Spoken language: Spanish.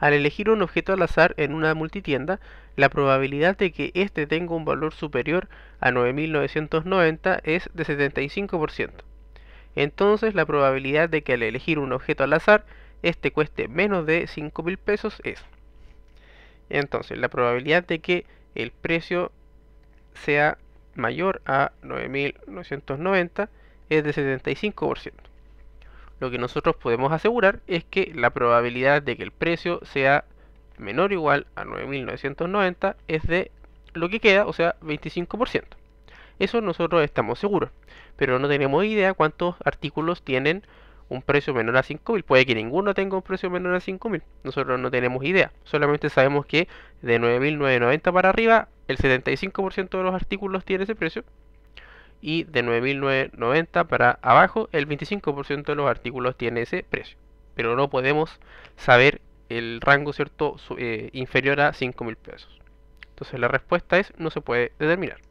Al elegir un objeto al azar en una multitienda, la probabilidad de que éste tenga un valor superior a 9.990 es de 75%. Entonces la probabilidad de que al elegir un objeto al azar, este cueste menos de 5.000 pesos es. Entonces la probabilidad de que el precio sea mayor a 9.990 es de 75% lo que nosotros podemos asegurar es que la probabilidad de que el precio sea menor o igual a 9.990 es de lo que queda, o sea, 25%. Eso nosotros estamos seguros, pero no tenemos idea cuántos artículos tienen un precio menor a 5.000. Puede que ninguno tenga un precio menor a 5.000. Nosotros no tenemos idea. Solamente sabemos que de 9.990 para arriba, el 75% de los artículos tiene ese precio y de 9.990 para abajo el 25% de los artículos tiene ese precio. Pero no podemos saber el rango cierto eh, inferior a 5.000 pesos. Entonces la respuesta es no se puede determinar.